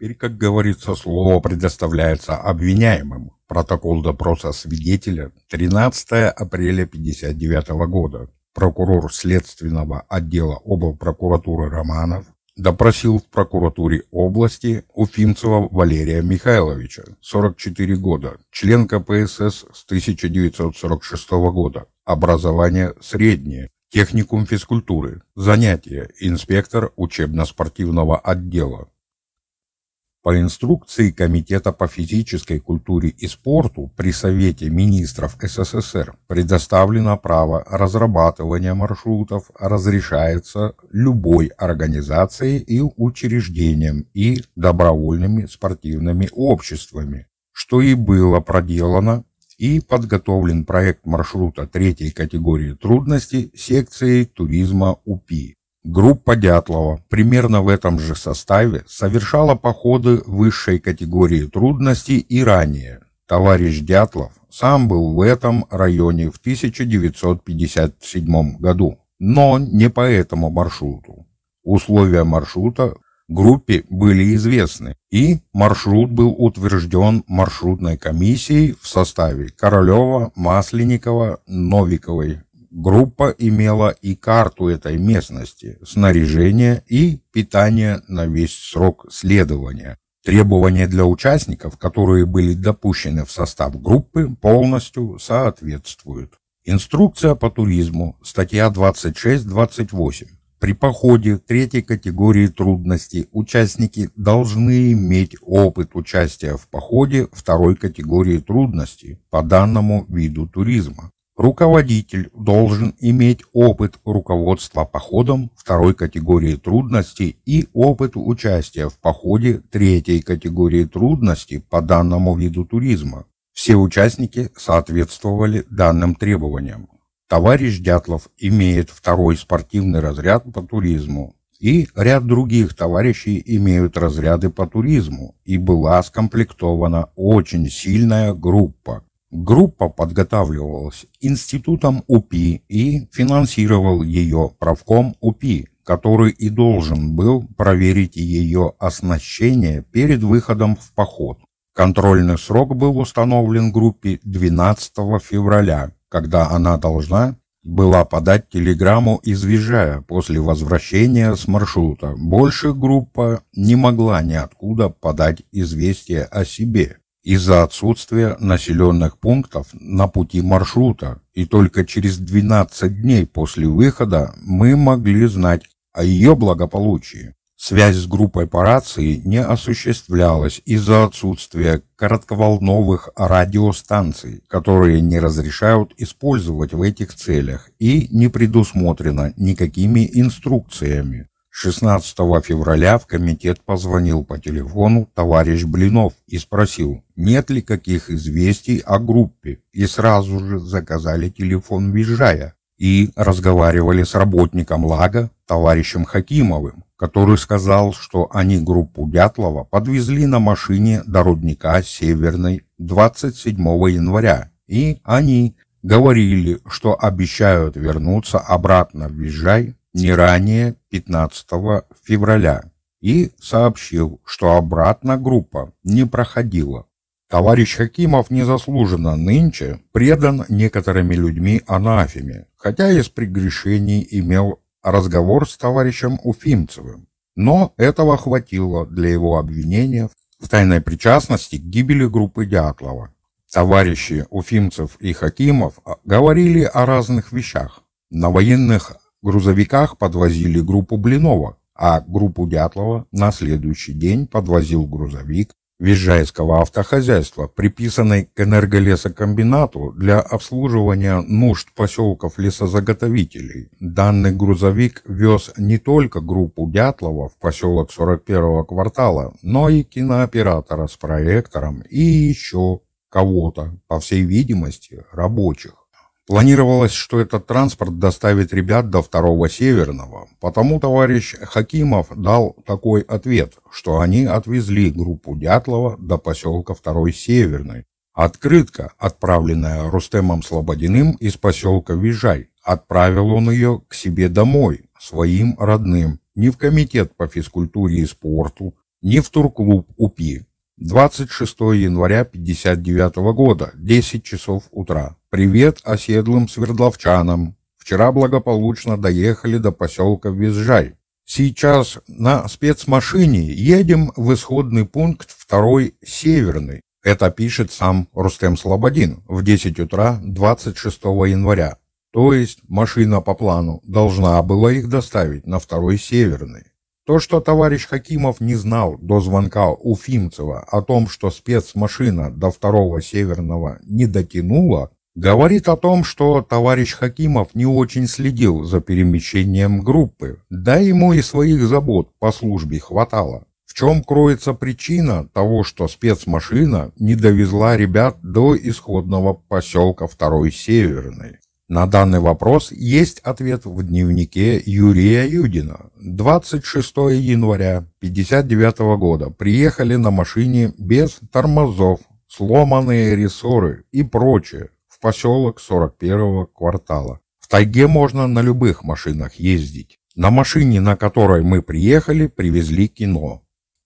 Теперь, как говорится, слово предоставляется обвиняемым. Протокол допроса свидетеля 13 апреля 59 года. Прокурор следственного отдела прокуратуры Романов допросил в прокуратуре области Уфимцева Валерия Михайловича, 44 года, член КПСС с 1946 года, образование среднее, техникум физкультуры, занятие инспектор учебно-спортивного отдела, по инструкции Комитета по физической культуре и спорту при Совете министров СССР предоставлено право разрабатывания маршрутов, разрешается любой организацией и учреждением и добровольными спортивными обществами, что и было проделано и подготовлен проект маршрута третьей категории трудности секции туризма УПИ. Группа Дятлова примерно в этом же составе совершала походы высшей категории трудностей и ранее. Товарищ Дятлов сам был в этом районе в 1957 году, но не по этому маршруту. Условия маршрута группе были известны, и маршрут был утвержден маршрутной комиссией в составе Королева, Масленникова, Новиковой, Группа имела и карту этой местности, снаряжение и питание на весь срок следования. Требования для участников, которые были допущены в состав группы, полностью соответствуют. Инструкция по туризму, статья 26-28. При походе третьей категории трудностей участники должны иметь опыт участия в походе второй категории трудностей по данному виду туризма. Руководитель должен иметь опыт руководства походом второй категории трудности и опыт участия в походе третьей категории трудности по данному виду туризма. Все участники соответствовали данным требованиям. Товарищ Дятлов имеет второй спортивный разряд по туризму, и ряд других товарищей имеют разряды по туризму, и была скомплектована очень сильная группа, Группа подготавливалась институтом УПИ и финансировал ее правком УПИ, который и должен был проверить ее оснащение перед выходом в поход. Контрольный срок был установлен группе 12 февраля, когда она должна была подать телеграмму из Вижая после возвращения с маршрута. Больше группа не могла ниоткуда подать известие о себе из-за отсутствия населенных пунктов на пути маршрута, и только через 12 дней после выхода мы могли знать о ее благополучии. Связь с группой по рации не осуществлялась из-за отсутствия коротковолновых радиостанций, которые не разрешают использовать в этих целях и не предусмотрено никакими инструкциями. 16 февраля в комитет позвонил по телефону товарищ Блинов и спросил, нет ли каких известий о группе, и сразу же заказали телефон Визжая и разговаривали с работником Лага, товарищем Хакимовым, который сказал, что они группу Дятлова подвезли на машине до рудника Северной 27 января, и они говорили, что обещают вернуться обратно в Визжай не ранее 15 февраля и сообщил, что обратно группа не проходила. Товарищ Хакимов незаслуженно нынче предан некоторыми людьми анафеме, хотя из прегрешений имел разговор с товарищем Уфимцевым. Но этого хватило для его обвинения в тайной причастности к гибели группы Дятлова. Товарищи Уфимцев и Хакимов говорили о разных вещах. На военных грузовиках подвозили группу Блинова, а группу Дятлова на следующий день подвозил грузовик Визжайского автохозяйства, приписанный к энерголесокомбинату для обслуживания нужд поселков лесозаготовителей. Данный грузовик вез не только группу Дятлова в поселок 41-го квартала, но и кинооператора с проектором и еще кого-то, по всей видимости, рабочих. Планировалось, что этот транспорт доставит ребят до второго Северного, потому товарищ Хакимов дал такой ответ, что они отвезли группу Дятлова до поселка Второй Северной. Открытка, отправленная Рустемом Слободиным из поселка Вижай, отправил он ее к себе домой, своим родным, не в комитет по физкультуре и спорту, не в турклуб УПИ, 26 января 59 года, 10 часов утра. Привет оседлым свердловчанам. Вчера благополучно доехали до поселка Визжай. Сейчас на спецмашине едем в исходный пункт второй Северный. Это пишет сам Рустем Слободин в 10 утра 26 января. То есть машина по плану должна была их доставить на второй Северный. То, что товарищ Хакимов не знал до звонка у Фимцева о том, что спецмашина до второго Северного не дотянула, говорит о том, что товарищ Хакимов не очень следил за перемещением группы, да ему и своих забот по службе хватало. В чем кроется причина того, что спецмашина не довезла ребят до исходного поселка Второй Северной? На данный вопрос есть ответ в дневнике Юрия Юдина. 26 января 1959 года приехали на машине без тормозов, сломанные рессоры и прочее в поселок 41-го квартала. В тайге можно на любых машинах ездить. На машине, на которой мы приехали, привезли кино.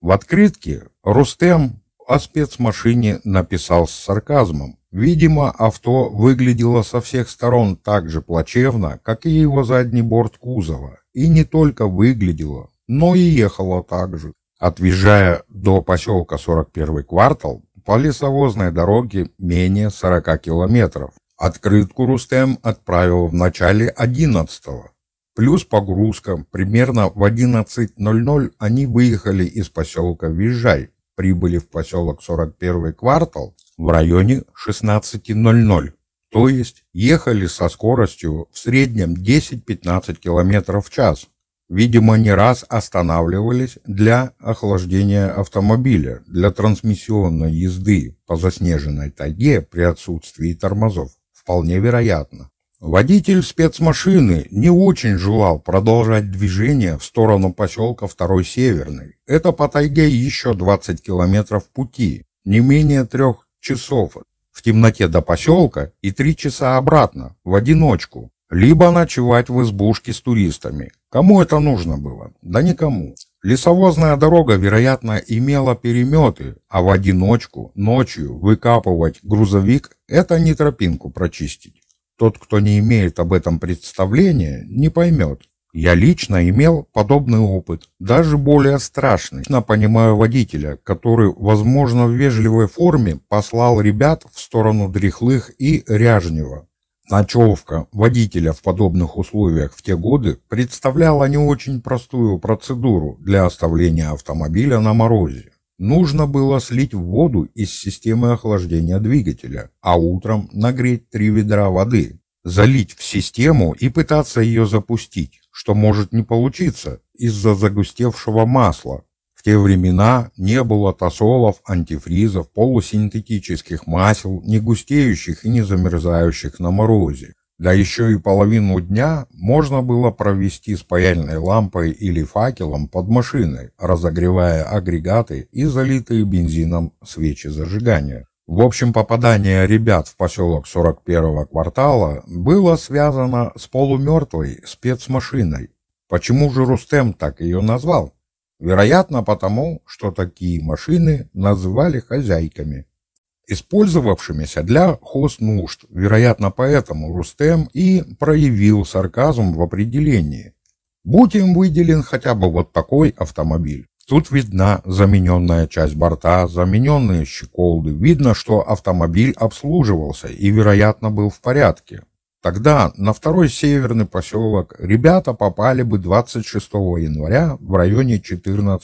В открытке Рустем о спецмашине написал с сарказмом. Видимо, авто выглядело со всех сторон так же плачевно, как и его задний борт кузова, и не только выглядело, но и ехало так же. Отъезжая до поселка 41 квартал, по лесовозной дороге менее 40 километров. Открытку Рустем отправил в начале 11-го. Плюс погрузка, примерно в 11.00 они выехали из поселка Визжай, прибыли в поселок 41 квартал в районе 16.00, то есть ехали со скоростью в среднем 10-15 км в час. Видимо, не раз останавливались для охлаждения автомобиля, для трансмиссионной езды по заснеженной тайге при отсутствии тормозов. Вполне вероятно. Водитель спецмашины не очень желал продолжать движение в сторону поселка Второй Северный. Это по тайге еще 20 километров пути, не менее трех часов в темноте до поселка и три часа обратно, в одиночку, либо ночевать в избушке с туристами. Кому это нужно было? Да никому. Лесовозная дорога, вероятно, имела переметы, а в одиночку, ночью, выкапывать грузовик – это не тропинку прочистить. Тот, кто не имеет об этом представления, не поймет, я лично имел подобный опыт, даже более страшный. Лично понимаю водителя, который, возможно, в вежливой форме послал ребят в сторону дряхлых и ряжнего. Ночевка водителя в подобных условиях в те годы представляла не очень простую процедуру для оставления автомобиля на морозе. Нужно было слить воду из системы охлаждения двигателя, а утром нагреть три ведра воды, залить в систему и пытаться ее запустить что может не получиться из-за загустевшего масла. В те времена не было тосолов, антифризов, полусинтетических масел, не густеющих и не замерзающих на морозе. Да еще и половину дня можно было провести с паяльной лампой или факелом под машиной, разогревая агрегаты и залитые бензином свечи зажигания. В общем, попадание ребят в поселок 41-го квартала было связано с полумертвой спецмашиной. Почему же Рустем так ее назвал? Вероятно, потому, что такие машины называли хозяйками, использовавшимися для хознужд. Вероятно, поэтому Рустем и проявил сарказм в определении. Будем выделен хотя бы вот такой автомобиль. Тут видна замененная часть борта, замененные щеколды. Видно, что автомобиль обслуживался и, вероятно, был в порядке. Тогда на второй северный поселок ребята попали бы 26 января в районе 14.00.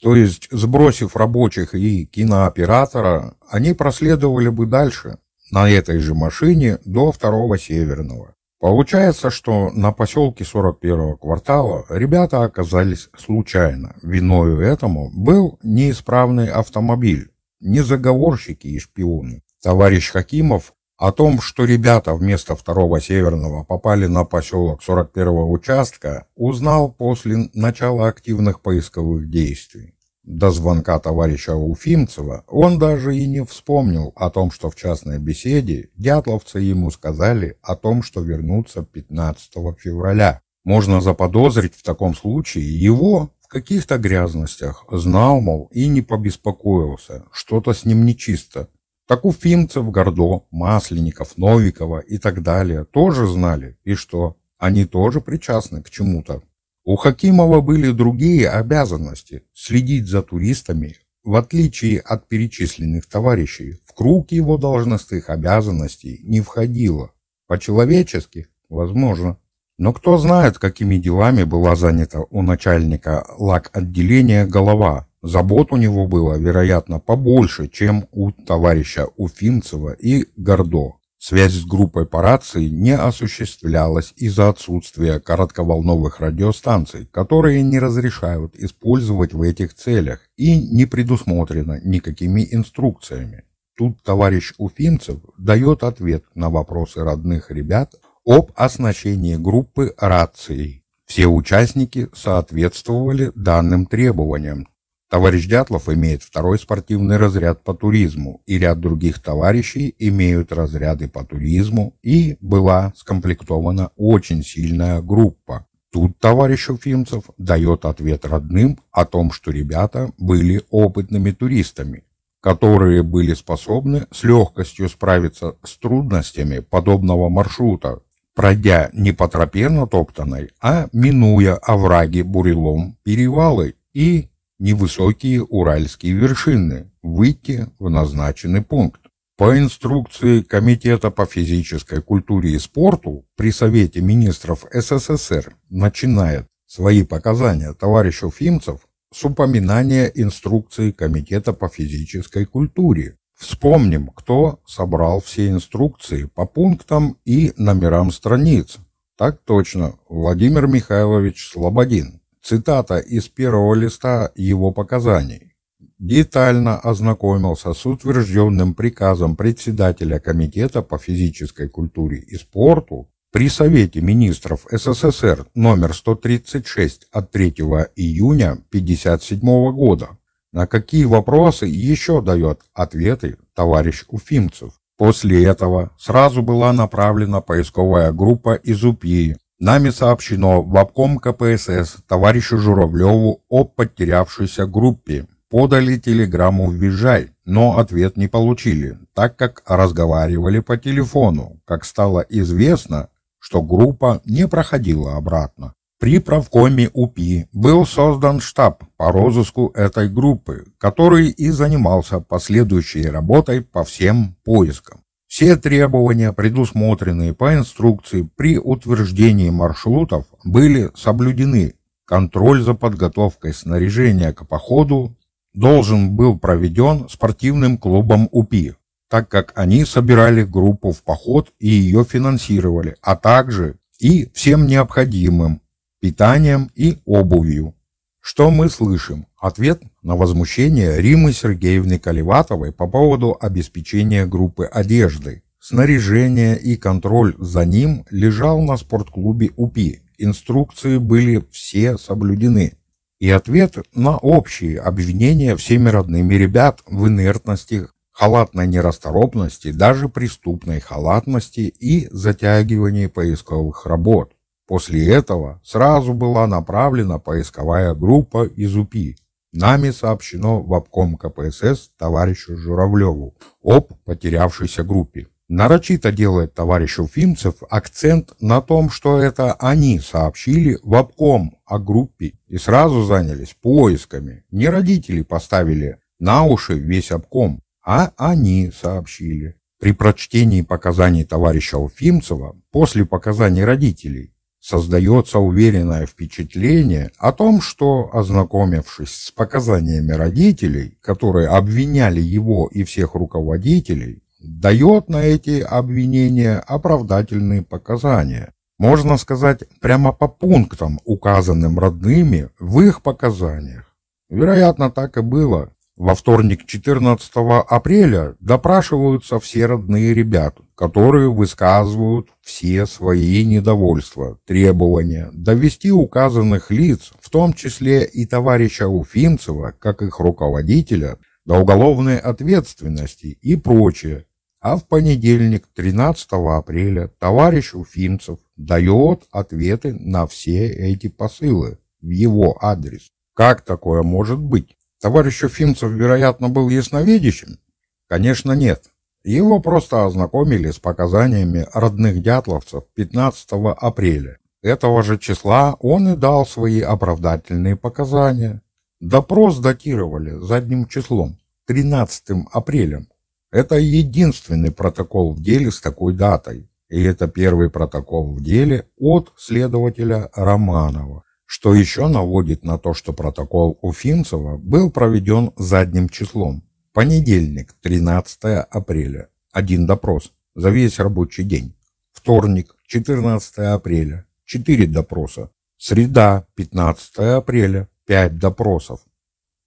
То есть, сбросив рабочих и кинооператора, они проследовали бы дальше, на этой же машине, до второго северного. Получается, что на поселке 41-го квартала ребята оказались случайно. Виною этому был неисправный автомобиль, не заговорщики и шпионы. Товарищ Хакимов о том, что ребята вместо второго северного попали на поселок 41-го участка, узнал после начала активных поисковых действий. До звонка товарища Уфимцева он даже и не вспомнил о том, что в частной беседе дятловцы ему сказали о том, что вернутся 15 февраля. Можно заподозрить в таком случае его в каких-то грязностях, знал, мол, и не побеспокоился, что-то с ним нечисто. Так Уфимцев, Гордо, Масленников, Новикова и так далее тоже знали, и что они тоже причастны к чему-то. У Хакимова были другие обязанности – следить за туристами. В отличие от перечисленных товарищей, в круг его должностных обязанностей не входило. По-человечески – возможно. Но кто знает, какими делами была занята у начальника лак-отделения голова. Забот у него было, вероятно, побольше, чем у товарища Уфимцева и Гордо. Связь с группой по рации не осуществлялась из-за отсутствия коротковолновых радиостанций, которые не разрешают использовать в этих целях и не предусмотрено никакими инструкциями. Тут товарищ Уфимцев дает ответ на вопросы родных ребят об оснащении группы рацией. Все участники соответствовали данным требованиям, Товарищ Дятлов имеет второй спортивный разряд по туризму, и ряд других товарищей имеют разряды по туризму, и была скомплектована очень сильная группа. Тут товарищ Уфимцев дает ответ родным о том, что ребята были опытными туристами, которые были способны с легкостью справиться с трудностями подобного маршрута, пройдя не по тропе натоптанной, а минуя овраги, бурелом, перевалы и невысокие уральские вершины, выйти в назначенный пункт. По инструкции Комитета по физической культуре и спорту при Совете министров СССР начинает свои показания товарищ Уфимцев с упоминания инструкции Комитета по физической культуре. Вспомним, кто собрал все инструкции по пунктам и номерам страниц. Так точно, Владимир Михайлович Слободин. Цитата из первого листа его показаний. Детально ознакомился с утвержденным приказом председателя Комитета по физической культуре и спорту при Совете министров СССР номер 136 от 3 июня 1957 года. На какие вопросы еще дает ответы товарищ Уфимцев. После этого сразу была направлена поисковая группа из УПИ Нами сообщено в обком КПСС товарищу Журавлеву о потерявшейся группе. Подали телеграмму в «Визжай», но ответ не получили, так как разговаривали по телефону. Как стало известно, что группа не проходила обратно. При правкоме УПИ был создан штаб по розыску этой группы, который и занимался последующей работой по всем поискам. Все требования, предусмотренные по инструкции при утверждении маршрутов, были соблюдены. Контроль за подготовкой снаряжения к походу должен был проведен спортивным клубом УПИ, так как они собирали группу в поход и ее финансировали, а также и всем необходимым – питанием и обувью. Что мы слышим? Ответ на возмущение Римы Сергеевны Каливатовой по поводу обеспечения группы одежды, снаряжения и контроль за ним лежал на спортклубе УПИ. Инструкции были все соблюдены. И ответ на общие обвинения всеми родными ребят в инертности, халатной нерасторопности, даже преступной халатности и затягивании поисковых работ. После этого сразу была направлена поисковая группа из УПИ Нами сообщено в обком КПСС товарищу Журавлеву об потерявшейся группе. Нарочито делает товарищ Уфимцев акцент на том, что это они сообщили в обком о группе и сразу занялись поисками. Не родители поставили на уши весь обком, а они сообщили. При прочтении показаний товарища Уфимцева после показаний родителей создается уверенное впечатление о том, что, ознакомившись с показаниями родителей, которые обвиняли его и всех руководителей, дает на эти обвинения оправдательные показания. Можно сказать, прямо по пунктам, указанным родными в их показаниях. Вероятно, так и было. Во вторник 14 апреля допрашиваются все родные ребят, которые высказывают все свои недовольства, требования довести указанных лиц, в том числе и товарища Уфимцева, как их руководителя, до уголовной ответственности и прочее. А в понедельник 13 апреля товарищ Уфимцев дает ответы на все эти посылы в его адрес. Как такое может быть? Товарищ Уфимцев, вероятно, был ясновидящим? Конечно, нет. Его просто ознакомили с показаниями родных дятловцев 15 апреля. Этого же числа он и дал свои оправдательные показания. Допрос датировали задним числом, 13 апрелем. Это единственный протокол в деле с такой датой. И это первый протокол в деле от следователя Романова что еще наводит на то, что протокол Уфимцева был проведен задним числом. Понедельник, 13 апреля, один допрос за весь рабочий день. Вторник, 14 апреля, четыре допроса. Среда, 15 апреля, пять допросов.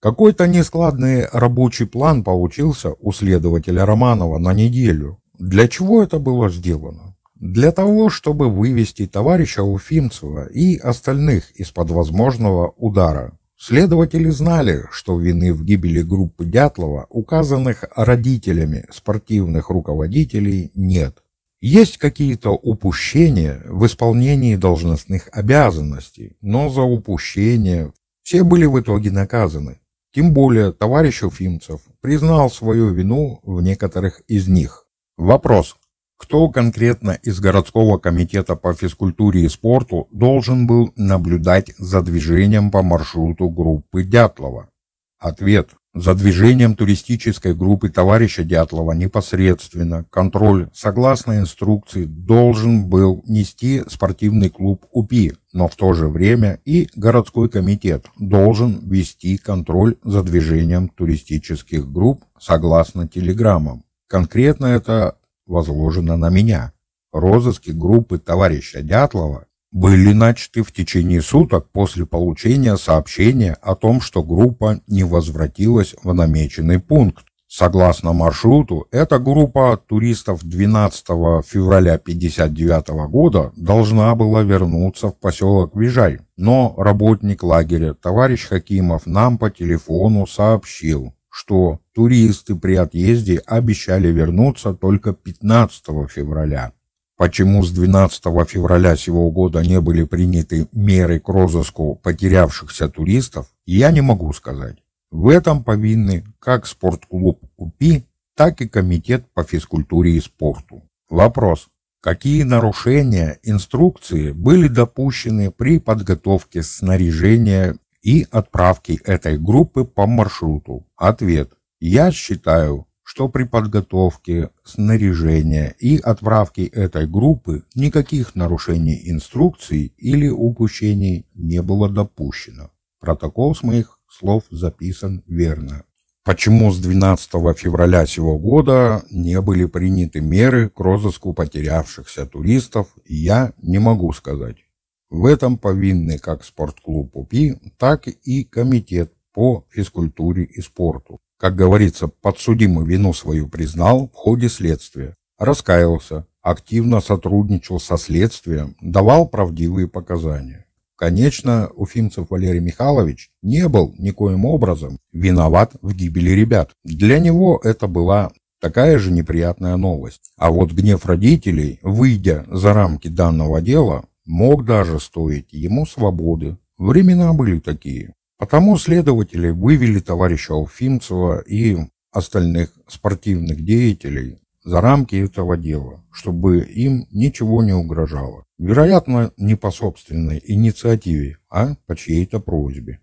Какой-то нескладный рабочий план получился у следователя Романова на неделю. Для чего это было сделано? для того, чтобы вывести товарища Уфимцева и остальных из-под возможного удара. Следователи знали, что вины в гибели группы Дятлова, указанных родителями спортивных руководителей, нет. Есть какие-то упущения в исполнении должностных обязанностей, но за упущения все были в итоге наказаны. Тем более товарищ Уфимцев признал свою вину в некоторых из них. Вопрос, кто конкретно из городского комитета по физкультуре и спорту должен был наблюдать за движением по маршруту группы Дятлова? Ответ. За движением туристической группы товарища Дятлова непосредственно контроль, согласно инструкции, должен был нести спортивный клуб УПИ, но в то же время и городской комитет должен вести контроль за движением туристических групп согласно телеграммам. Конкретно это возложено на меня. Розыски группы товарища Дятлова были начаты в течение суток после получения сообщения о том, что группа не возвратилась в намеченный пункт. Согласно маршруту, эта группа туристов 12 февраля 1959 года должна была вернуться в поселок Вижай, но работник лагеря товарищ Хакимов нам по телефону сообщил, что туристы при отъезде обещали вернуться только 15 февраля. Почему с 12 февраля сего года не были приняты меры к розыску потерявшихся туристов, я не могу сказать. В этом повинны как спортклуб УПИ, так и комитет по физкультуре и спорту. Вопрос. Какие нарушения инструкции были допущены при подготовке снаряжения и отправки этой группы по маршруту. Ответ. Я считаю, что при подготовке, снаряжения и отправке этой группы никаких нарушений инструкций или упущений не было допущено. Протокол с моих слов записан верно. Почему с 12 февраля сего года не были приняты меры к розыску потерявшихся туристов, я не могу сказать. В этом повинны как спортклуб УПИ, так и комитет по физкультуре и спорту. Как говорится, подсудимый вину свою признал в ходе следствия, раскаялся, активно сотрудничал со следствием, давал правдивые показания. Конечно, Уфимцев Валерий Михайлович не был никоим образом виноват в гибели ребят. Для него это была такая же неприятная новость. А вот гнев родителей, выйдя за рамки данного дела, мог даже стоить ему свободы. Времена были такие. Потому следователи вывели товарища Уфимцева и остальных спортивных деятелей за рамки этого дела, чтобы им ничего не угрожало. Вероятно, не по собственной инициативе, а по чьей-то просьбе.